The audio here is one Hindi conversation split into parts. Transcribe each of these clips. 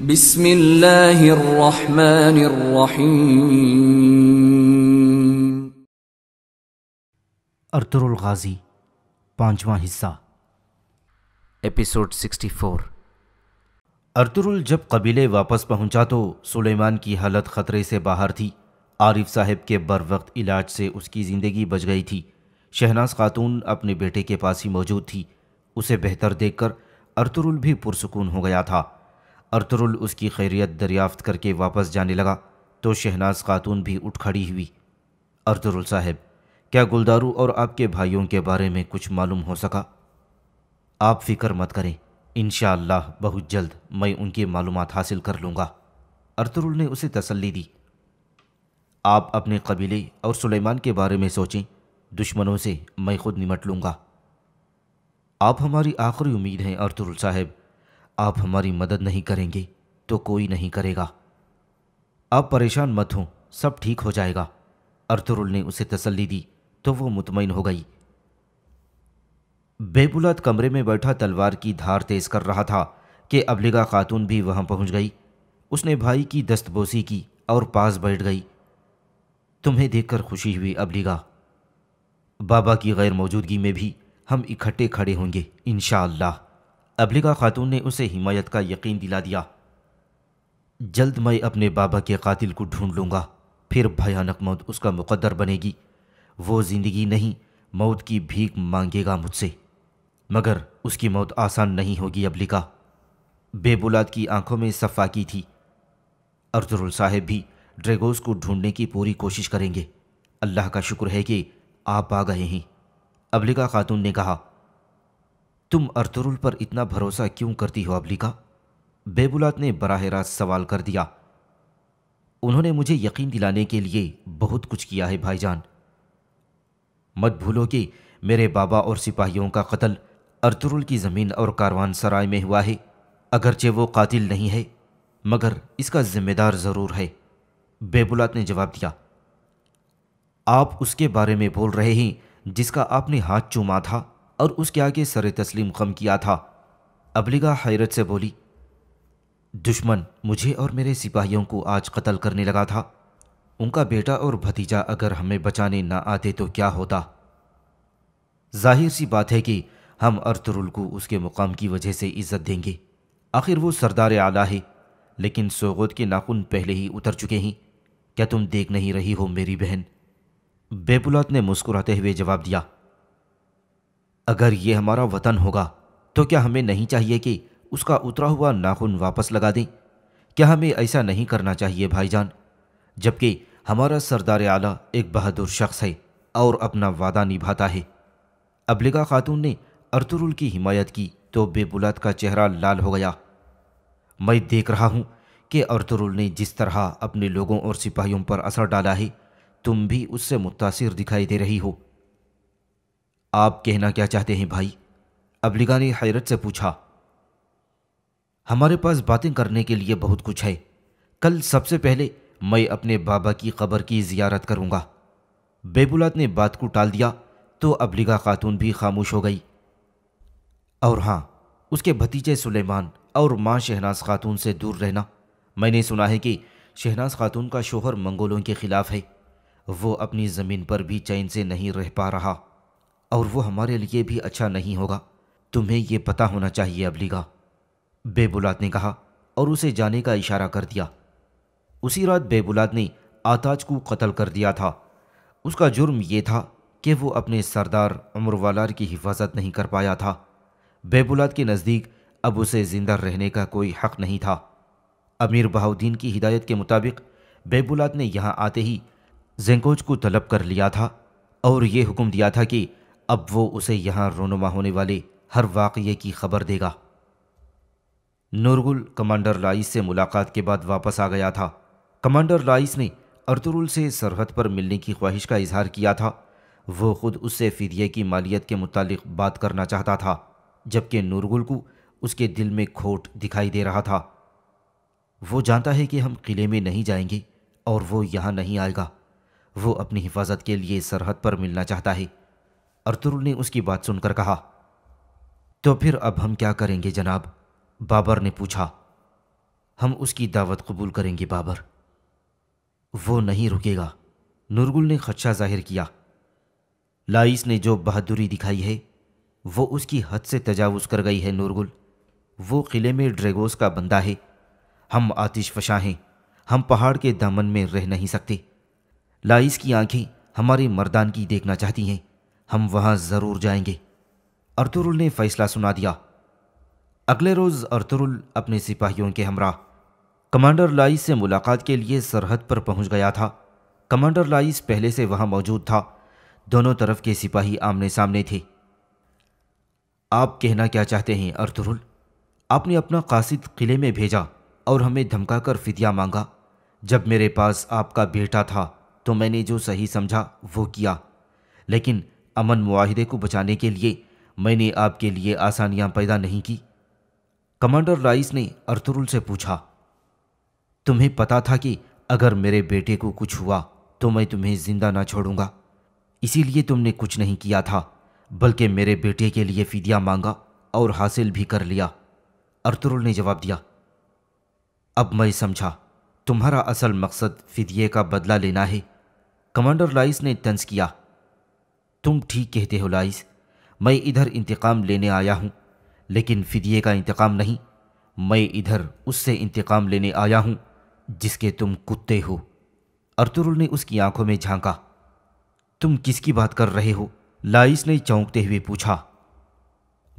बिस्मिल्लाहिर्रहमानिर्रहीम अर्तुरुल गाजी पांचवा हिस्सा एपिसोड 64 अर्तुरुल जब कबीले वापस पहुंचा तो सुलेमान की हालत खतरे से बाहर थी आरिफ साहब के बर वक्त इलाज से उसकी ज़िंदगी बच गई थी शहनाज खातून अपने बेटे के पास ही मौजूद थी उसे बेहतर देखकर अर्तुरुल भी पुरसकून हो गया था अरतरुल उसकी खैरियत दरियाफ्त करके वापस जाने लगा तो शहनाज खातून भी उठ खड़ी हुई अर्तरुल साहब क्या गुलदारू और आपके भाइयों के बारे में कुछ मालूम हो सका आप फिक्र मत करें इन बहुत जल्द मैं उनकी मालूम हासिल कर लूँगा अरतरुल ने उसे तसल्ली दी आप अपने कबीले और सुलेमान के बारे में सोचें दुश्मनों से मैं खुद निमट लूँगा आप हमारी आखिरी उम्मीद हैं अरतरुल साहब आप हमारी मदद नहीं करेंगे तो कोई नहीं करेगा आप परेशान मत हों सब ठीक हो जाएगा अर्तुरुल ने उसे तसल्ली दी तो वो मुतमिन हो गई बेबुलाद कमरे में बैठा तलवार की धार तेज कर रहा था कि अबलिगा खातून भी वहां पहुंच गई उसने भाई की दस्तबोसी की और पास बैठ गई तुम्हें देखकर खुशी हुई अबलिगा बाबा की गैर मौजूदगी में भी हम इकट्ठे खड़े होंगे इन अबलिका खातून ने उसे हिमायत का यकीन दिला दिया जल्द मैं अपने बाबा के कातिल को ढूंढ लूँगा फिर भयानक मौत उसका मुकद्दर बनेगी वो ज़िंदगी नहीं मौत की भीख मांगेगा मुझसे मगर उसकी मौत आसान नहीं होगी अबलिका बेबुलाद की आंखों में सफाकी थी अर्जुल साहेब भी ड्रेगोस को ढूंढने की पूरी कोशिश करेंगे अल्लाह का शुक्र है कि आप आ गए हैं अबलिका खातून ने कहा तुम अर्तुरुल पर इतना भरोसा क्यों करती हो अबलिका बेबुलात ने बराह रास्त सवाल कर दिया उन्होंने मुझे यकीन दिलाने के लिए बहुत कुछ किया है भाईजान मत भूलो कि मेरे बाबा और सिपाहियों का कत्ल अर्तुरुल की ज़मीन और कारवान सराय में हुआ है अगरचे वो कातिल नहीं है मगर इसका जिम्मेदार ज़रूर है बेबुलात ने जवाब दिया आप उसके बारे में बोल रहे हैं जिसका आपने हाथ चूमा था और उसके आगे सर तस्लीम खम किया था अबलिगा हैरत से बोली दुश्मन मुझे और मेरे सिपाहियों को आज कत्ल करने लगा था उनका बेटा और भतीजा अगर हमें बचाने ना आते तो क्या होता जाहिर सी बात है कि हम अर्तरुल को उसके मुकाम की वजह से इज्जत देंगे आखिर वो सरदार आला है लेकिन सोगोद के नाखून पहले ही उतर चुके हैं क्या तुम देख नहीं रही हो मेरी बहन बेबुलात ने मुस्कुराते हुए जवाब दिया अगर ये हमारा वतन होगा तो क्या हमें नहीं चाहिए कि उसका उतरा हुआ नाखून वापस लगा दें क्या हमें ऐसा नहीं करना चाहिए भाईजान जबकि हमारा सरदार आला एक बहादुर शख्स है और अपना वादा निभाता है अबलिगा खातून ने अर्तुरुल की हिमायत की तो बेबुलाद का चेहरा लाल हो गया मैं देख रहा हूँ कि अर्तुरुल ने जिस तरह अपने लोगों और सिपाहियों पर असर डाला है तुम भी उससे मुतासर दिखाई दे रही हो आप कहना क्या चाहते हैं भाई अबलिगा ने हैरत से पूछा हमारे पास बातें करने के लिए बहुत कुछ है कल सबसे पहले मैं अपने बाबा की कब्र की जियारत करूँगा बेबुलात ने बात को टाल दिया तो अबलिगा खातून भी खामोश हो गई और हाँ उसके भतीजे सुलेमान और माँ शहनाज खातून से दूर रहना मैंने सुना है कि शहनाज खातून का शोहर मंगोलों के ख़िलाफ़ है वो अपनी ज़मीन पर भी चैन से नहीं रह पा रहा और वो हमारे लिए भी अच्छा नहीं होगा तुम्हें ये पता होना चाहिए अबलीगा बेबुलाद ने कहा और उसे जाने का इशारा कर दिया उसी रात बेबुलाद ने आताज को कत्ल कर दिया था उसका जुर्म यह था कि वो अपने सरदार अमर वालार की हिफाजत नहीं कर पाया था बेबुलाद के नज़दीक अब उसे ज़िंदा रहने का कोई हक नहीं था अमीर बहाउद्दीन की हिदायत के मुताबिक बेबुलाद ने यहाँ आते ही जेंकोज को तलब कर लिया था और ये हुक्म दिया था कि अब वो उसे यहाँ रोनुमा होने वाले हर वाकये की खबर देगा नूरगुल कमांडर लाइस से मुलाकात के बाद वापस आ गया था कमांडर लाइस ने अर्तुरुल से सरहद पर मिलने की ख्वाहिश का इजहार किया था वो खुद उससे फिदिये की मालियत के मुतालिक बात करना चाहता था जबकि नूरगुल को उसके दिल में खोट दिखाई दे रहा था वो जानता है कि हम किले में नहीं जाएंगे और वो यहाँ नहीं आएगा वो अपनी हिफाजत के लिए सरहद पर मिलना चाहता है अर्तुरुल ने उसकी बात सुनकर कहा तो फिर अब हम क्या करेंगे जनाब बाबर ने पूछा हम उसकी दावत कबूल करेंगे बाबर वो नहीं रुकेगा नूरगुल ने खदशा जाहिर किया लाइस ने जो बहादुरी दिखाई है वो उसकी हद से तजावज़ कर गई है नूरगुल वो किले में ड्रेगोस का बंदा है हम आतिश फशा हैं हम पहाड़ के दामन में रह नहीं सकते लाइस की आंखें हमारे मर्दान की देखना चाहती हैं हम वहां ज़रूर जाएंगे अर्तुरुल ने फैसला सुना दिया अगले रोज़ अर्तुरुल अपने सिपाहियों के हमरा कमांडर लाइस से मुलाकात के लिए सरहद पर पहुंच गया था कमांडर लाइस पहले से वहां मौजूद था दोनों तरफ के सिपाही आमने सामने थे आप कहना क्या चाहते हैं अर्तुरुल आपने अपना कासिद किले में भेजा और हमें धमकाकर फिदिया मांगा जब मेरे पास आपका बेटा था तो मैंने जो सही समझा वो किया लेकिन अमन माहरे को बचाने के लिए मैंने आपके लिए आसानियां पैदा नहीं की कमांडर राइस ने अर्तुरुल से पूछा तुम्हें पता था कि अगर मेरे बेटे को कुछ हुआ तो मैं तुम्हें जिंदा ना छोड़ूंगा इसीलिए तुमने कुछ नहीं किया था बल्कि मेरे बेटे के लिए फिदिया मांगा और हासिल भी कर लिया अर्तुरुल ने जवाब दिया अब मैं समझा तुम्हारा असल मकसद फिदिये का बदला लेना है कमांडर लाइस ने तंज किया तुम ठीक कहते हो लाइस मैं इधर इंतकाम लेने आया हूँ लेकिन फिदिये का इंतकाम नहीं मैं इधर उससे इंतकाम लेने आया हूँ जिसके तुम कुत्ते हो अर्तुरुल ने उसकी आंखों में झांका तुम किसकी बात कर रहे हो लाइस ने चौंकते हुए पूछा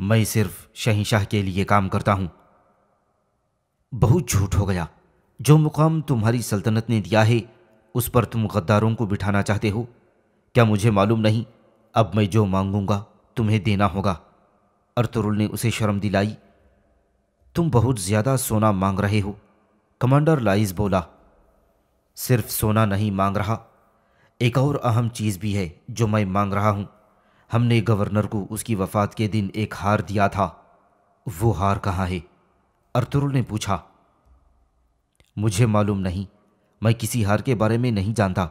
मैं सिर्फ शहीशाह के लिए काम करता हूँ बहुत झूठ हो गया जो मुकाम तुम्हारी सल्तनत ने दिया है उस पर तुम गद्दारों को बिठाना चाहते हो क्या मुझे मालूम नहीं अब मैं जो मांगूंगा तुम्हें देना होगा अर्तुरुल ने उसे शर्म दिलाई तुम बहुत ज़्यादा सोना मांग रहे हो कमांडर लाइज बोला सिर्फ सोना नहीं मांग रहा एक और अहम चीज़ भी है जो मैं मांग रहा हूँ हमने गवर्नर को उसकी वफ़ात के दिन एक हार दिया था वो हार कहाँ है अर्तुरुल ने पूछा मुझे मालूम नहीं मैं किसी हार के बारे में नहीं जानता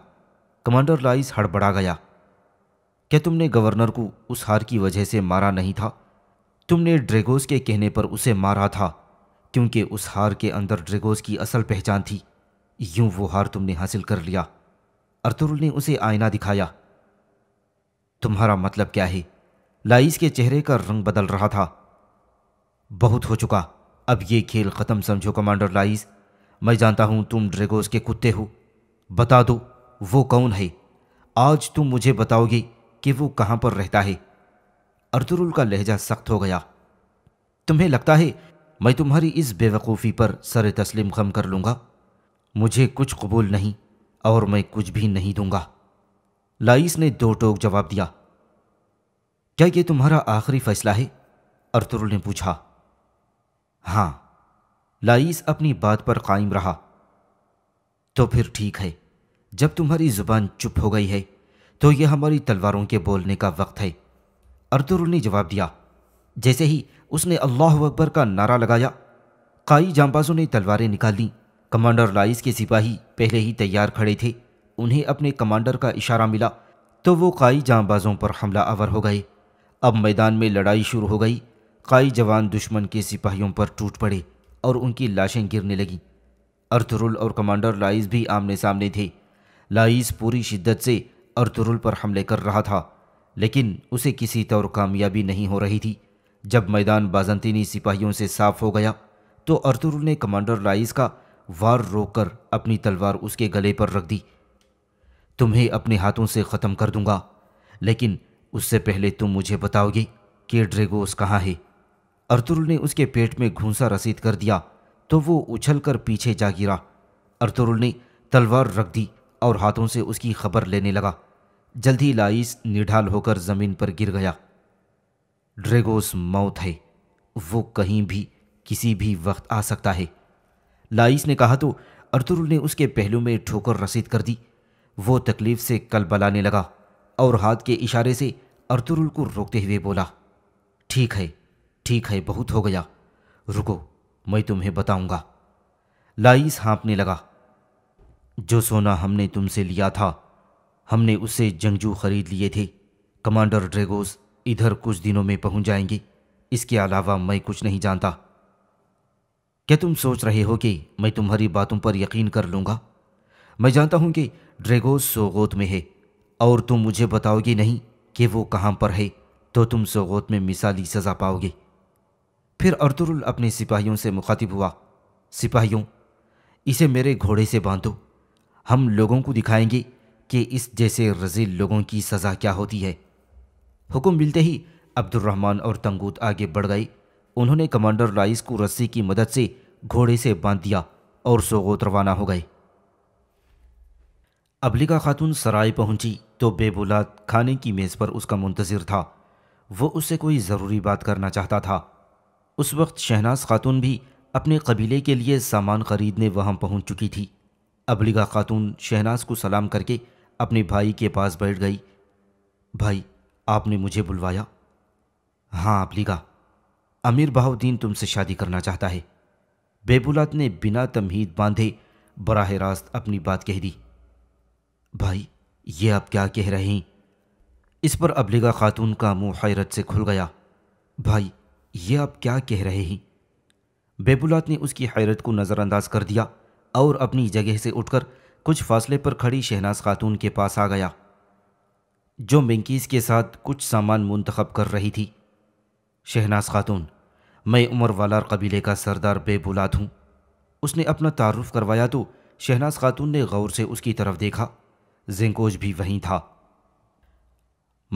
कमांडर लाइस हड़बड़ा गया क्या तुमने गवर्नर को उस हार की वजह से मारा नहीं था तुमने ड्रेगोस के कहने पर उसे मारा था क्योंकि उस हार के अंदर ड्रेगोस की असल पहचान थी यूं वो हार तुमने हासिल कर लिया अर्तुरुल ने उसे आईना दिखाया तुम्हारा मतलब क्या है लाइस के चेहरे का रंग बदल रहा था बहुत हो चुका अब ये खेल ख़त्म समझो कमांडर लाइस मैं जानता हूं तुम ड्रेगोस के कुत्ते हो बता दो वो कौन है आज तुम मुझे बताओगे कि वो कहां पर रहता है अर्दुरुल का लहजा सख्त हो गया तुम्हें लगता है मैं तुम्हारी इस बेवकूफ़ी पर सर तस्लिम खम कर लूँगा मुझे कुछ कबूल नहीं और मैं कुछ भी नहीं दूंगा लाइस ने दो टोक जवाब दिया क्या यह तुम्हारा आखिरी फैसला है अर्तुरुल ने पूछा हाँ लाइस अपनी बात पर कायम रहा तो फिर ठीक है जब तुम्हारी ज़ुबान चुप हो गई है तो यह हमारी तलवारों के बोलने का वक्त है अर्तुरुल ने जवाब दिया जैसे ही उसने अल्लाह अकबर का नारा लगाया काई जांबाजों ने तलवारें निकाल लीं कमांडर लाइस के सिपाही पहले ही तैयार खड़े थे उन्हें अपने कमांडर का इशारा मिला तो वो काई जांबाजों पर हमला आवर हो गए अब मैदान में लड़ाई शुरू हो गई काई जवान दुश्मन के सिपाहियों पर टूट पड़े और उनकी लाशें गिरने लगीं अर्तुरुल और कमांडर लाइस भी आमने सामने थे लाइस पूरी शिद्दत से अर्तुरुल पर हमले कर रहा था लेकिन उसे किसी तौर कामयाबी नहीं हो रही थी जब मैदान बाजंतीनी सिपाहियों से साफ हो गया तो अर्तुरुल ने कमांडर लाइस का वार रोककर अपनी तलवार उसके गले पर रख दी तुम्हें अपने हाथों से ख़त्म कर दूंगा लेकिन उससे पहले तुम मुझे बताओगे कि ड्रेगोस कहाँ है अर्तुरुल ने उसके पेट में घूंसा रसीद कर दिया तो वो उछल कर पीछे जा गिरा अर्तुरुल ने तलवार रख दी और हाथों से उसकी खबर लेने लगा जल्दी ही लाइस निढाल होकर ज़मीन पर गिर गया ड्रेगोस मौत है वो कहीं भी किसी भी वक्त आ सकता है लाइस ने कहा तो अर्तुरुल ने उसके पहलू में ठोकर रसीद कर दी वो तकलीफ से कल बलाने लगा और हाथ के इशारे से अर्तुरुल को रोकते हुए बोला ठीक है ठीक है बहुत हो गया रुको मैं तुम्हें बताऊंगा लाइस हाँपने लगा जो सोना हमने तुमसे लिया था हमने उसे जंगजू खरीद लिए थे कमांडर ड्रेगोस इधर कुछ दिनों में पहुंच जाएंगे इसके अलावा मैं कुछ नहीं जानता क्या तुम सोच रहे हो कि मैं तुम्हारी बातों पर यकीन कर लूँगा मैं जानता हूँ कि ड्रेगोस सोगोत में है और तुम मुझे बताओगे नहीं कि वो कहाँ पर है तो तुम सोगोत में मिसाली सज़ा पाओगे फिर अर्तुरुल अपने सिपाहियों से मुखातिब हुआ सिपाहियों इसे मेरे घोड़े से बांधो हम लोगों को दिखाएंगे कि इस जैसे रजील लोगों की सज़ा क्या होती है हुक्म मिलते ही अब्दुलरहमान और तंगूत आगे बढ़ गए उन्होंने कमांडर लाइस को रस्सी की मदद से घोड़े से बांध दिया और सोगोत रवाना हो गए अबलिका खातून सराय पहुंची तो बेबुलाद खाने की मेज़ पर उसका मुंतज़र था वो उससे कोई ज़रूरी बात करना चाहता था उस वक्त शहनाज खातून भी अपने कबीले के लिए सामान खरीदने वहाँ पहुँच चुकी थी अबलीगा खातून शहनाज को सलाम करके अपने भाई के पास बैठ गई भाई आपने मुझे बुलवाया हाँ अबलीगा अमीर बहाउद्दीन तुमसे शादी करना चाहता है बेबुलात ने बिना तमहीद बांधे बराह रास्त अपनी बात कह दी भाई ये आप क्या कह रहे हैं इस पर अबलीगा खातून का मुँह हैरत से खुल गया भाई ये आप क्या कह रहे हैं बेबुलात ने उसकी हैरत को नज़रअंदाज कर दिया और अपनी जगह से उठकर कुछ फासले पर खड़ी शहनाज खातून के पास आ गया जो मिंकीज़ के साथ कुछ सामान मुंतखब कर रही थी शहनाज खातून मैं उमर वालार कबीले का सरदार बेबुलाद हूँ उसने अपना तारुफ करवाया तो शहनाज खातून ने गौर से उसकी तरफ देखा जेंकोज भी वहीं था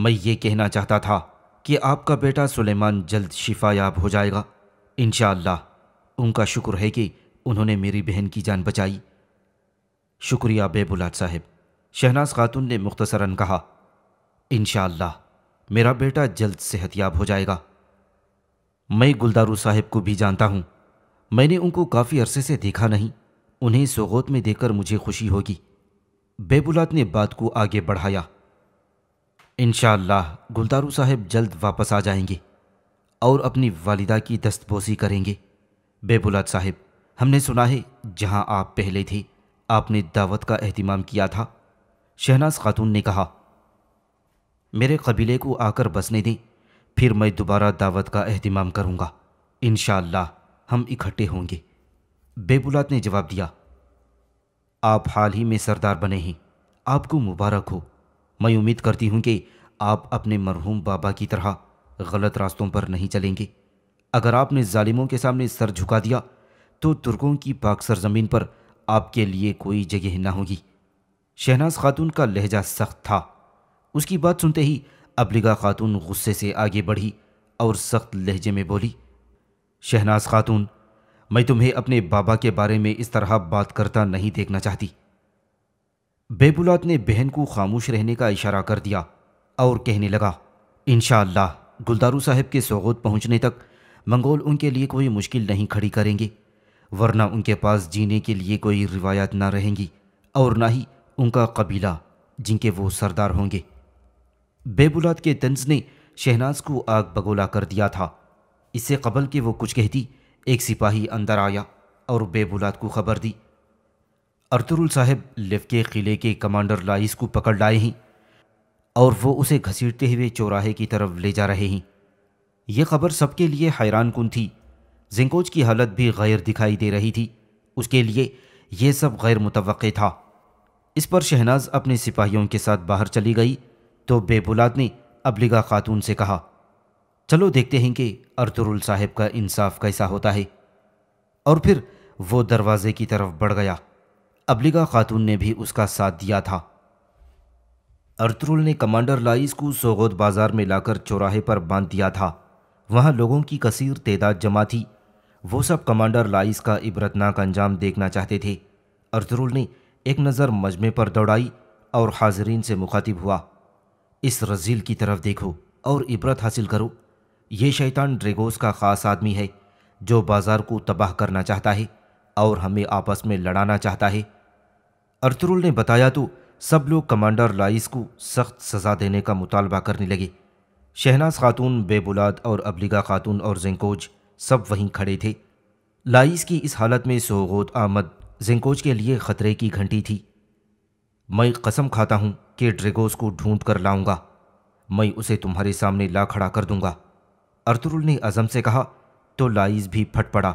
मैं ये कहना चाहता था कि आपका बेटा सुलेमान जल्द शिफायाब हो जाएगा इनशाला उनका शुक्र है कि उन्होंने मेरी बहन की जान बचाई शुक्रिया बेबुलाद साहब शहनाज खातून ने मुख्तसरन कहा इन मेरा बेटा जल्द सेहतियाब हो जाएगा मैं गुलदारू साहब को भी जानता हूँ मैंने उनको काफ़ी अरसे से देखा नहीं उन्हें सौगोत में देखकर मुझे खुशी होगी बेबुलाद ने बात को आगे बढ़ाया इन गुलदारू साहब जल्द वापस आ जाएंगे और अपनी वालिदा की दस्तबोसी करेंगे बेबुलाद साहब हमने सुना है जहां आप पहले थे आपने दावत का अहतमाम किया था शहनाज खातून ने कहा मेरे कबीले को आकर बसने दें फिर मैं दोबारा दावत का अहतमाम करूँगा इन हम इकट्ठे होंगे बेबुलात ने जवाब दिया आप हाल ही में सरदार बने हैं आपको मुबारक हो मैं उम्मीद करती हूँ कि आप अपने मरहूम बाबा की तरह गलत रास्तों पर नहीं चलेंगे अगर आपने ालिमों के सामने सर झुका दिया तो तुर्कों की पाक सरजमीन पर आपके लिए कोई जगह ना होगी शहनाज खातून का लहजा सख्त था उसकी बात सुनते ही अबलिगा खातून गुस्से से आगे बढ़ी और सख्त लहजे में बोली शहनाज खातून मैं तुम्हें अपने बाबा के बारे में इस तरह बात करता नहीं देखना चाहती बेबुलात ने बहन को खामोश रहने का इशारा कर दिया और कहने लगा इनशाला गुलदारू साहब के सौगत पहुँचने तक मंगोल उनके लिए कोई मुश्किल नहीं खड़ी करेंगे वरना उनके पास जीने के लिए कोई रिवायत ना रहेंगी और ना ही उनका कबीला जिनके वो सरदार होंगे बेबुलाद के तंज ने शहनाज को आग बगोला कर दिया था इससे कबल के वो कुछ कहती एक सिपाही अंदर आया और बेबुलाद को खबर दी अर्तुरुल साहब लिफके किले के कमांडर लाइस को पकड़ लाए हैं और वो उसे घसीटते हुए चौराहे की तरफ ले जा रहे हैं यह खबर सबके लिए हैरान कन थी जिंकोज की हालत भी गैर दिखाई दे रही थी उसके लिए यह सब गैर मुतव था इस पर शहनाज अपने सिपाहियों के साथ बाहर चली गई तो बेबुलाद ने अबलिगा खातून से कहा चलो देखते हैं कि अर्तुरुल साहब का इंसाफ कैसा होता है और फिर वो दरवाजे की तरफ बढ़ गया अबलिगा खातून ने भी उसका साथ दिया था अर्तुरुल ने कमांडर लाइस को सोगोद बाजार में लाकर चौराहे पर बांध दिया था वहाँ लोगों की कसीर तदाद जमा थी वो सब कमांडर लाइस का इबरतनाक अंजाम देखना चाहते थे अर्जरुल ने एक नज़र मजमे पर दौड़ाई और हाजरीन से मुखातिब हुआ इस रजील की तरफ देखो और इबरत हासिल करो ये शैतान ड्रेगोस का ख़ास आदमी है जो बाज़ार को तबाह करना चाहता है और हमें आपस में लड़ाना चाहता है अर्तुरुल ने बताया तो सब लोग कमांडर लाइस को सख्त सज़ा देने का मुतालबा करने लगे शहनाज खातून बेबुलाद और अबलीगा खातून और जेंकोज सब वहीं खड़े थे लाइस की इस हालत में सोगोत आमद जिंकोच के लिए खतरे की घंटी थी मैं कसम खाता हूं कि ड्रेगोस को ढूंढ कर लाऊंगा मैं उसे तुम्हारे सामने ला खड़ा कर दूंगा अर्तुरुल ने अजम से कहा तो लाइस भी फट पड़ा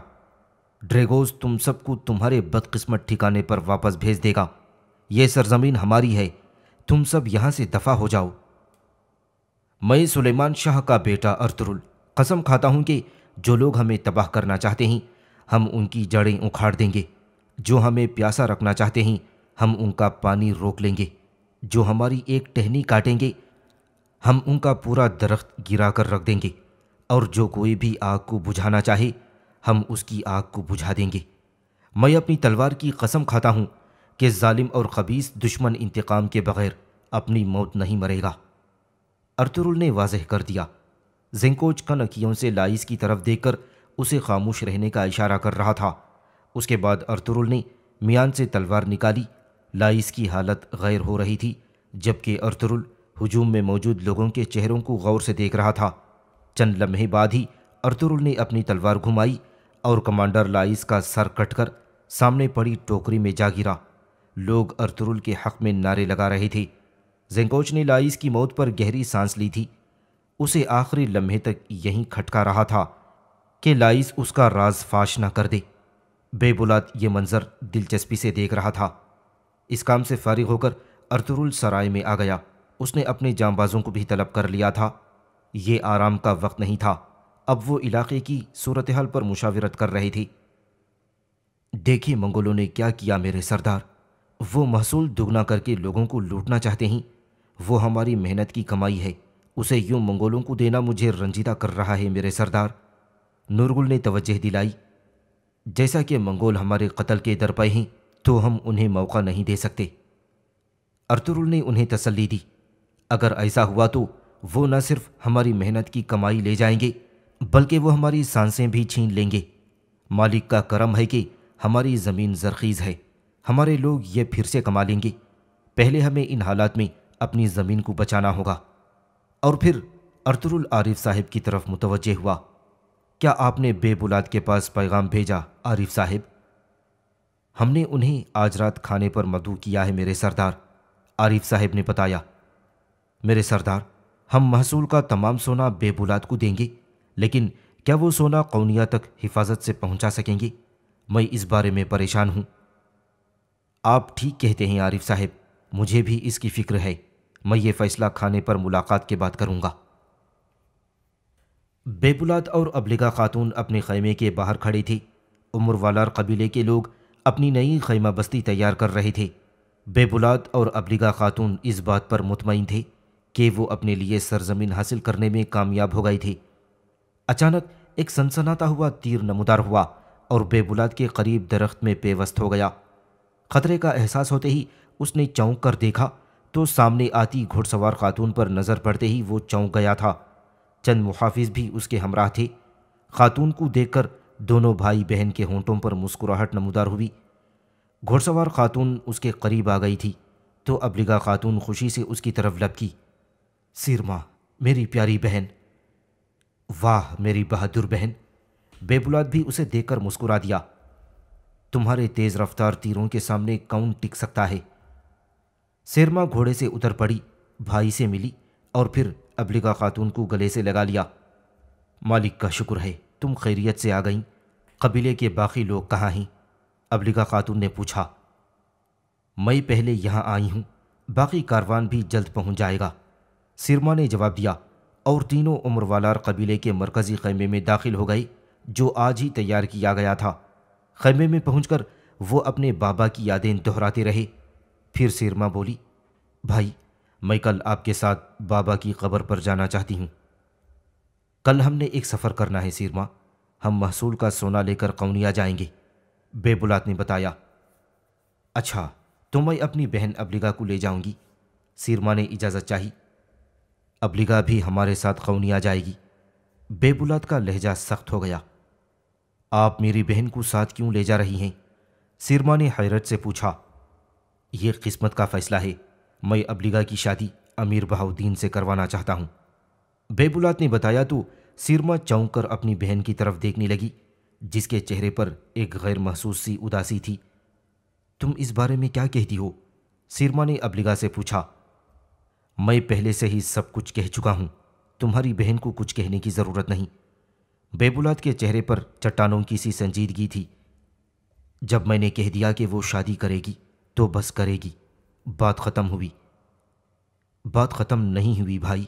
ड्रेगोस तुम सबको तुम्हारे बदकिस्मत ठिकाने पर वापस भेज देगा यह सरजमीन हमारी है तुम सब यहां से दफा हो जाओ मैं सुलेमान शाह का बेटा अर्तुरुल कसम खाता हूं कि जो लोग हमें तबाह करना चाहते हैं हम उनकी जड़ें उखाड़ देंगे जो हमें प्यासा रखना चाहते हैं हम उनका पानी रोक लेंगे जो हमारी एक टहनी काटेंगे हम उनका पूरा दरख्त गिरा कर रख देंगे और जो कोई भी आग को बुझाना चाहे हम उसकी आग को बुझा देंगे मैं अपनी तलवार की कसम खाता हूँ कि जालिम और खबीस दुश्मन इंतकाम के बगैर अपनी मौत नहीं मरेगा अर्तुरुल ने वाजह कर दिया जिंकोच कन अखियों से लाइस की तरफ देखकर उसे खामोश रहने का इशारा कर रहा था उसके बाद अर्तुरुल ने मियान से तलवार निकाली लाइस की हालत गैर हो रही थी जबकि अर्तुरुल हुजूम में मौजूद लोगों के चेहरों को गौर से देख रहा था चंद लम्हे बाद ही अर्तुरुल ने अपनी तलवार घुमाई और कमांडर लाइस का सर कटकर सामने पड़ी टोकरी में जा गिरा लोग अर्तुरुल के हक में नारे लगा रहे थे जेंकोच ने लाइस की मौत पर गहरी सांस ली थी उसे आखिरी लम्हे तक यहीं खटका रहा था कि लाइस उसका राज फाश ना कर दे बेबुलाद ये मंज़र दिलचस्पी से देख रहा था इस काम से फारिग होकर अर्तुरुल सराय में आ गया उसने अपने जांबाजों को भी तलब कर लिया था ये आराम का वक्त नहीं था अब वो इलाके की सूरत हाल पर मुशावरत कर रही थी देखिए मंगोलों ने क्या किया मेरे सरदार वो महसूल दुगना करके लोगों को लूटना चाहते हैं वो हमारी मेहनत की कमाई है उसे यूं मंगोलों को देना मुझे रंजीदा कर रहा है मेरे सरदार नूरगुल ने तवज्जह दिलाई जैसा कि मंगोल हमारे कत्ल के दर पर हैं तो हम उन्हें मौका नहीं दे सकते अर्तुरुल ने उन्हें तसल्ली दी अगर ऐसा हुआ तो वो न सिर्फ हमारी मेहनत की कमाई ले जाएंगे बल्कि वो हमारी सांसें भी छीन लेंगे मालिक का करम है कि हमारी ज़मीन जरखीज़ है हमारे लोग ये फिर से कमा लेंगे पहले हमें इन हालात में अपनी ज़मीन को बचाना होगा और फिर अर्तुरुल आरिफ साहिब की तरफ मुतवजह हुआ क्या आपने बेबुलाद के पास पैगाम भेजा आरिफ साहिब हमने उन्हें आज रात खाने पर मदू किया है मेरे सरदार आरिफ साहिब ने बताया मेरे सरदार हम महसूल का तमाम सोना बेबुलाद को देंगे लेकिन क्या वो सोना कौनिया तक हिफाजत से पहुंचा सकेंगे मैं इस बारे में परेशान हूं आप ठीक कहते हैं आरिफ साहब मुझे भी इसकी फिक्र है मैं ये फैसला खाने पर मुलाकात के बाद करूँगा बेबुलाद और अबलिगा खातून अपने खैमे के बाहर खड़ी थी उम्र वालार कबीले के लोग अपनी नई खैमा बस्ती तैयार कर रहे थे बेबुलाद और अबलिगा खातून इस बात पर मुतमिन थी कि वो अपने लिए सरजमीन हासिल करने में कामयाब हो गई थी अचानक एक सनसनाता हुआ तीर नमदार हुआ और बेबुलाद के करीब दरख्त में पेवस्त हो गया खतरे का एहसास होते ही उसने चौंक कर देखा तो सामने आती घुड़सवार खातून पर नज़र पड़ते ही वो चौंक गया था चंद मुहाफिज भी उसके हमराह थे खातून को देखकर दोनों भाई बहन के होंठों पर मुस्कुराहट नमदार हुई घुड़सवार खातून उसके करीब आ गई थी तो अबलिगा खातून खुशी से उसकी तरफ लपकी सिरमा मेरी प्यारी बहन वाह मेरी बहादुर बहन बेबुलाद भी उसे देखकर मुस्कुरा दिया तुम्हारे तेज़ रफ्तार तीरों के सामने कौन टिक सकता है सिरमा घोड़े से उतर पड़ी भाई से मिली और फिर अबलिका खातून को गले से लगा लिया मालिक का शुक्र है तुम खैरियत से आ गईं कबीले के बाकी लोग कहाँ हैं अबलिका खातून ने पूछा मैं पहले यहाँ आई हूँ बाकी कारवान भी जल्द पहुँच जाएगा सिरमा ने जवाब दिया और तीनों उम्र वालार कबीले के मरकज़ी खैमे में दाखिल हो गए जो आज ही तैयार किया गया था खैमे में पहुंचकर वो अपने बाबा की यादें दोहराते रहे फिर सेरमा बोली भाई मैं कल आपके साथ बाबा की कब्र पर जाना चाहती हूँ कल हमने एक सफ़र करना है सीरमा हम महसूल का सोना लेकर कौनिया जाएंगे बेबुलात ने बताया अच्छा तो मैं अपनी बहन अबलिगा को ले जाऊंगी सीरमा ने इजाज़त चाही अबलिगा भी हमारे साथ कौनिया जाएगी बेबुलात का लहजा सख्त हो गया आप मेरी बहन को साथ क्यों ले जा रही हैं सीरमा ने हैरत से पूछा ये किस्मत का फैसला है मैं अबलीगा की शादी अमीर बहाउद्दीन से करवाना चाहता हूँ बेबुलात ने बताया तो सिरमा चौंक कर अपनी बहन की तरफ देखने लगी जिसके चेहरे पर एक गैर महसूस सी उदासी थी तुम इस बारे में क्या कहती हो सिरमा ने अबलिगा से पूछा मैं पहले से ही सब कुछ कह चुका हूँ तुम्हारी बहन को कुछ कहने की ज़रूरत नहीं बेबुलात के चेहरे पर चट्टानों की सी संजीदगी थी जब मैंने कह दिया कि वो शादी करेगी तो बस करेगी बात ख़त्म हुई बात ख़त्म नहीं हुई भाई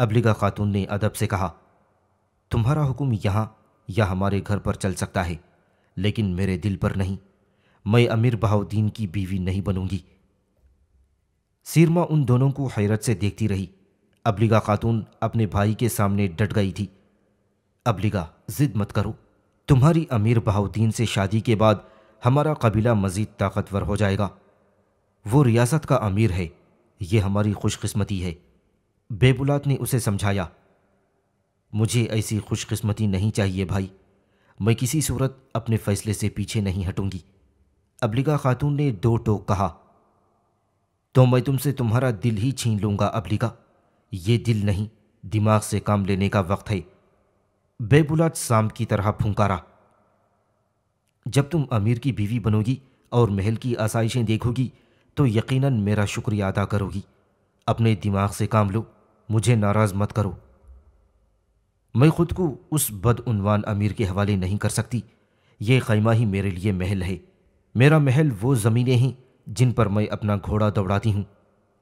अबलिगा खातून ने अदब से कहा तुम्हारा हुक्म यहाँ या हमारे घर पर चल सकता है लेकिन मेरे दिल पर नहीं मैं अमीर बहाउद्दीन की बीवी नहीं बनूंगी सीरमा उन दोनों को हैरत से देखती रही अबलिगा खातून अपने भाई के सामने डट गई थी अबलिगा जिद मत करो तुम्हारी अमीर बहाउद्दीन से शादी के बाद हमारा कबीला मज़ीद ताकतवर हो जाएगा वो रियासत का अमीर है ये हमारी खुशकस्मती है बेबुलात ने उसे समझाया मुझे ऐसी खुशकस्मती नहीं चाहिए भाई मैं किसी सूरत अपने फ़ैसले से पीछे नहीं हटूंगी अबलिका खातून ने दो टोक कहा तो मैं तुमसे तुम्हारा दिल ही छीन लूँगा अबलिका ये दिल नहीं दिमाग से काम लेने का वक्त है बेबुलाट शाम की तरह फुंकारा जब तुम अमीर की बीवी बनोगी और महल की आसाइशें देखोगी तो यकीनन मेरा शुक्रिया अदा करोगी अपने दिमाग से काम लो मुझे नाराज़ मत करो मैं खुद को उस बदउनवान अमीर के हवाले नहीं कर सकती ये खैमा ही मेरे लिए महल है मेरा महल वो ज़मीनें हैं जिन पर मैं अपना घोड़ा दौड़ाती हूँ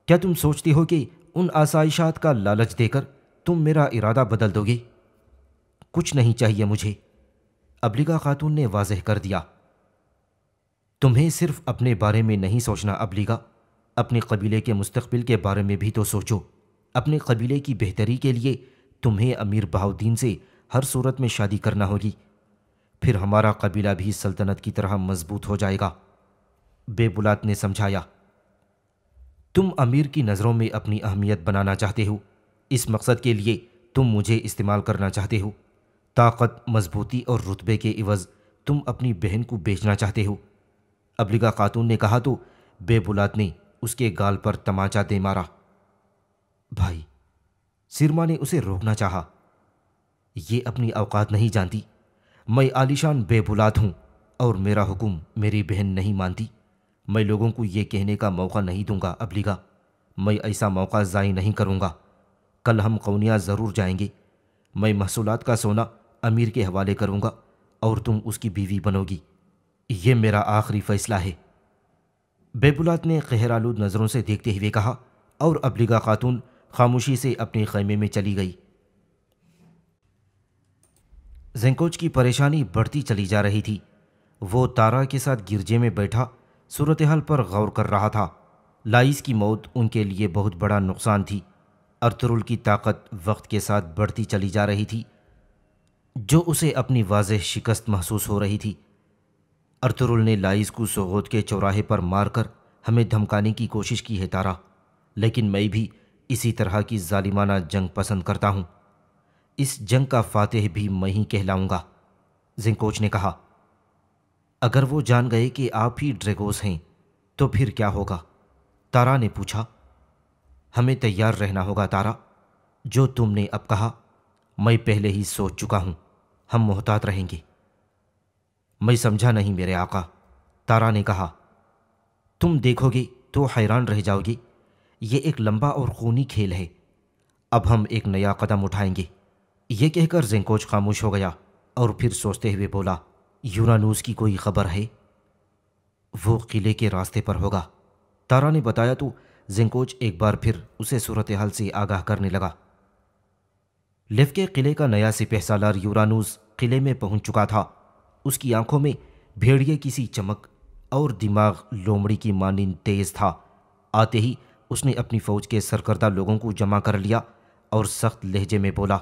क्या तुम सोचती हो कि उन आसाइशात का लालच देकर तुम मेरा इरादा बदल दोगे कुछ नहीं चाहिए मुझे अबलीगा खातून ने वाजह कर दिया तुम्हें सिर्फ अपने बारे में नहीं सोचना अबलीगा अपने कबीले के मुस्तबिल के बारे में भी तो सोचो अपने कबीले की बेहतरी के लिए तुम्हें अमीर बहाउद्दीन से हर सूरत में शादी करना होगी फिर हमारा कबीला भी सल्तनत की तरह मजबूत हो जाएगा बेबुलात ने समझाया तुम अमीर की नज़रों में अपनी अहमियत बनाना चाहते हो इस मकसद के लिए तुम मुझे इस्तेमाल करना चाहते हो ताकत मजबूती और रुतबे के इवज़ तुम अपनी बहन को बेचना चाहते हो अबलिगा खातून ने कहा तो बेबुलाद ने उसके गाल पर तमाचा दे मारा भाई सिरमा ने उसे रोकना चाहा ये अपनी अवकात नहीं जानती मैं आलिशान बेबुलाद हूँ और मेरा हुक्म मेरी बहन नहीं मानती मैं लोगों को ये कहने का मौका नहीं दूंगा अबलिगा मैं ऐसा मौका ज़ाय नहीं करूँगा कल हम कौनिया ज़रूर जाएंगे मैं महसूलात का सोना अमीर के हवाले करूँगा और तुम उसकी बीवी बनोगी ये मेरा आखिरी फ़ैसला है बेबुलात ने कहरालूद नज़रों से देखते हुए कहा और अबलिगा खातून खामोशी से अपने खैमे में चली गई जेंकोच की परेशानी बढ़ती चली जा रही थी वो तारा के साथ गिरजे में बैठा सूरत हाल पर गौर कर रहा था लाइस की मौत उनके लिए बहुत बड़ा नुकसान थी अरतरुल की ताकत वक्त के साथ बढ़ती चली जा रही थी जो उसे अपनी वाज शिकस्त महसूस हो रही थी अर्तुरुल ने लाइस को सगोद के चौराहे पर मारकर हमें धमकाने की कोशिश की है तारा लेकिन मैं भी इसी तरह की जालिमाना जंग पसंद करता हूँ इस जंग का फातेह भी मैं ही कहलाऊंगा जिंकोच ने कहा अगर वो जान गए कि आप ही ड्रेगोस हैं तो फिर क्या होगा तारा ने पूछा हमें तैयार रहना होगा तारा जो तुमने अब कहा मैं पहले ही सोच चुका हूँ हम मोहतात रहेंगे मैं समझा नहीं मेरे आका तारा ने कहा तुम देखोगे तो हैरान रह जाओगे ये एक लंबा और खूनी खेल है अब हम एक नया कदम उठाएंगे ये कहकर जेंकोच खामोश हो गया और फिर सोचते हुए बोला यूरानूस की कोई खबर है वो किले के रास्ते पर होगा तारा ने बताया तो जेंकोच एक बार फिर उसे सूरत हाल से आगाह करने लगा लिव के किले का नया सिपह सालार यूरानूस किले में पहुंच चुका था उसकी आंखों में भेड़िए की सी चमक और दिमाग लोमड़ी की मानी तेज था आते ही उसने अपनी फौज के सरकर्दा लोगों को जमा कर लिया और सख्त लहजे में बोला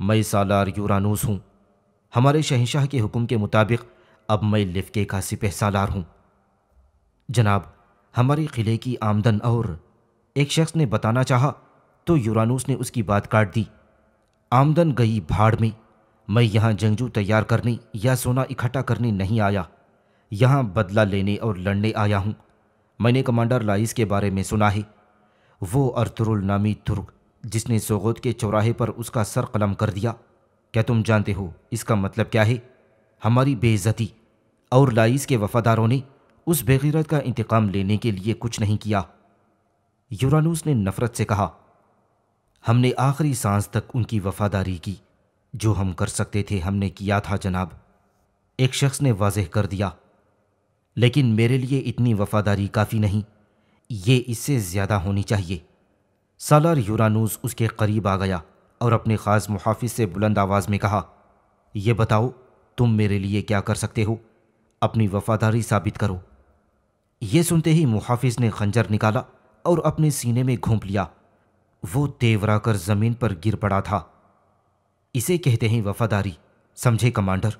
मैं सालार यूरानूस हूँ हमारे शहनशाह के हुक्म के मुताबिक अब मैं लिफके का सिपह सालार हूँ जनाब हमारे किले की आमदन और एक शख्स ने बताना चाहा तो यूरानूस ने उसकी बात काट दी आमदन गई भाड़ में मैं यहाँ जंगजू तैयार करने या सोना इकट्ठा करने नहीं आया यहाँ बदला लेने और लड़ने आया हूँ मैंने कमांडर लाइस के बारे में सुना है वो अर्तुरुल नामी तुर्क जिसने सोगोद के चौराहे पर उसका सर कलम कर दिया क्या तुम जानते हो इसका मतलब क्या है हमारी बेइज्जती और लाइस के वफादारों ने उस बेगैरत का इंतकाम लेने के लिए कुछ नहीं किया यूरानूस ने नफरत से कहा हमने आखिरी सांस तक उनकी वफादारी की जो हम कर सकते थे हमने किया था जनाब एक शख्स ने वाजह कर दिया लेकिन मेरे लिए इतनी वफादारी काफ़ी नहीं ये इससे ज़्यादा होनी चाहिए सालार यूरानूस उसके करीब आ गया और अपने ख़ास मुहाफिज़ से बुलंद आवाज़ में कहा यह बताओ तुम मेरे लिए क्या कर सकते हो अपनी वफादारी साबित करो ये सुनते ही मुहाफिज ने खंजर निकाला और अपने सीने में घोंप लिया वो तेवरा कर जमीन पर गिर पड़ा था इसे कहते हैं वफादारी समझे कमांडर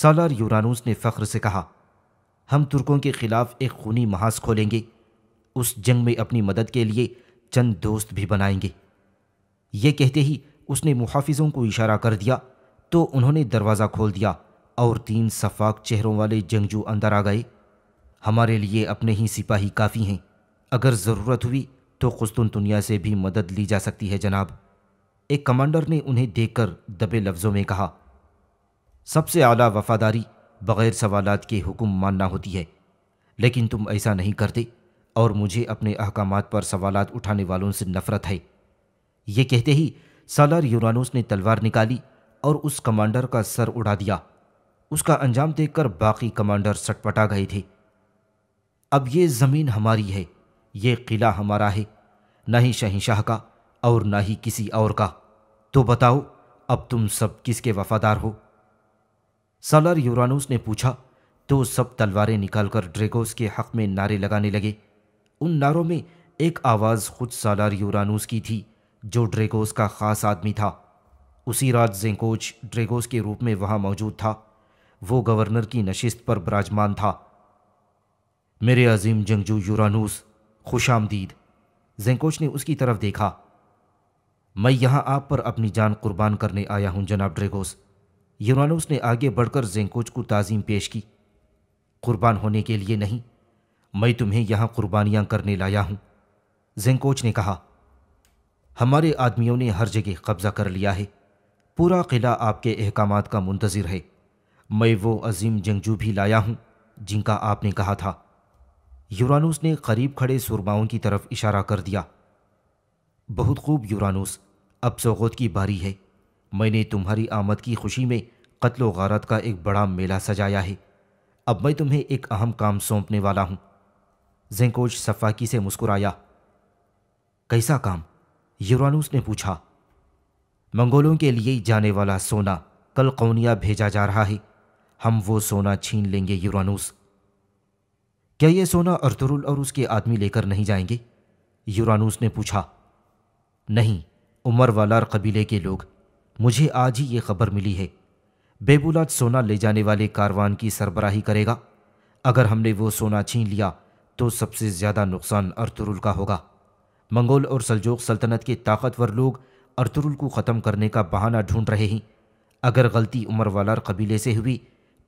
सालार यूरानूस ने फ़ख्र से कहा हम तुर्कों के ख़िलाफ़ एक खूनी महाज खोलेंगे उस जंग में अपनी मदद के लिए चंद दोस्त भी बनाएंगे ये कहते ही उसने मुहाफिजों को इशारा कर दिया तो उन्होंने दरवाज़ा खोल दिया और तीन सफाक चेहरों वाले जंगजू अंदर आ गए हमारे लिए अपने ही सिपाही काफ़ी हैं अगर ज़रूरत हुई तो दुनिया से भी मदद ली जा सकती है जनाब एक कमांडर ने उन्हें देखकर दबे लफ्ज़ों में कहा सबसे आला वफादारी बग़ैर सवालात के हुक्म मानना होती है लेकिन तुम ऐसा नहीं करते और मुझे अपने अहकाम पर सवालात उठाने वालों से नफरत है ये कहते ही सालार यूरानोस ने तलवार निकाली और उस कमांडर का सर उड़ा दिया उसका अंजाम देखकर बाकी कमांडर सटपटा गए थे अब ये ज़मीन हमारी है ये किला हमारा है न ही शहनशाह का और न ही किसी और का तो बताओ अब तुम सब किसके वफादार हो सलर यूरानूस ने पूछा तो सब तलवारें निकालकर ड्रेगोस के हक में नारे लगाने लगे उन नारों में एक आवाज़ खुद सालार यूरानूस की थी जो ड्रेगोस का ख़ास आदमी था उसी रात जेंकोच ड्रेगोस के रूप में वहां मौजूद था वो गवर्नर की नशिस्त पर विराजमान था मेरे अजीम जंगजू यूरानूस खुश आमदीद जेंकोच ने उसकी तरफ देखा मैं यहाँ आप पर अपनी जान कुर्बान करने आया हूँ जनाब ड्रेगोस यूरानोस ने आगे बढ़कर जेंकोच को ताज़ीम पेश की कुर्बान होने के लिए नहीं मैं तुम्हें यहाँ कुर्बानियां करने लाया हूँ जेंकोच ने कहा हमारे आदमियों ने हर जगह कब्ज़ा कर लिया है पूरा किला आपके अहकाम का मुंतज़र है मैं वो अजीम जंगजू भी लाया हूँ जिनका आपने कहा था यूरानूस ने करीब खड़े सुरमाओं की तरफ इशारा कर दिया बहुत खूब यूरानूस अब सौगत की बारी है मैंने तुम्हारी आमद की खुशी में कत्ल गारत का एक बड़ा मेला सजाया है अब मैं तुम्हें एक अहम काम सौंपने वाला हूँ जेंकोच सफाकी से मुस्कुराया कैसा काम यूरानूस ने पूछा मंगोलों के लिए जाने वाला सोना कल कौनिया भेजा जा रहा है हम वो सोना छीन लेंगे यूरानूस क्या ये सोना अर्तुरुल और उसके आदमी लेकर नहीं जाएंगे यूरानूस ने पूछा नहीं उमर वालार कबीले के लोग मुझे आज ही ये खबर मिली है बेबुलाद सोना ले जाने वाले कारवान की सरबराही करेगा अगर हमने वो सोना छीन लिया तो सबसे ज़्यादा नुकसान अर्तुरुल का होगा मंगोल और सलजोग सल्तनत के ताकतवर लोग अर्तुरुल को ख़त्म करने का बहाना ढूंढ रहे हैं अगर गलती उमर वालार कबीले से हुई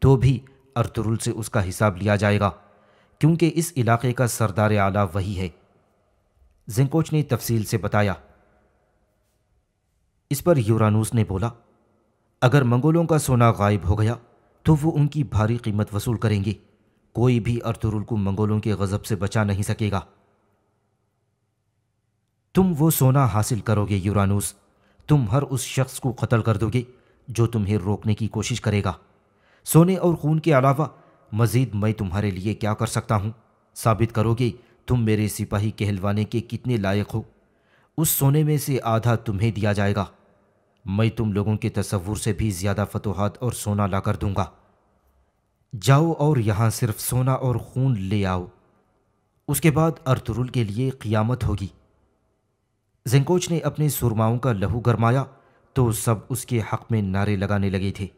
तो भी अर्तुरुल से उसका हिसाब लिया जाएगा क्योंकि इस इलाके का सरदार आला वही है जिंकोच ने तफसील से बताया इस पर यूरानूस ने बोला अगर मंगोलों का सोना गायब हो गया तो वो उनकी भारी कीमत वसूल करेंगे कोई भी अर्तुरुल को मंगोलों के गज़ब से बचा नहीं सकेगा तुम वो सोना हासिल करोगे यूरानूस तुम हर उस शख्स को कत्ल कर दोगे जो तुम्हें रोकने की कोशिश करेगा सोने और खून के अलावा मजीद मैं तुम्हारे लिए क्या कर सकता हूँ साबित करोगे तुम मेरे सिपाही कहलवाने के कितने लायक हो उस सोने में से आधा तुम्हें दिया जाएगा मैं तुम लोगों के तस्वूर से भी ज़्यादा फतोहत और सोना ला दूंगा जाओ और यहाँ सिर्फ सोना और खून ले आओ उसके बाद अर्तुरुल के लिए क़ियामत होगी जिंकोच ने अपने सुरमाओं का लहू गरमाया तो सब उसके हक में नारे लगाने लगे थे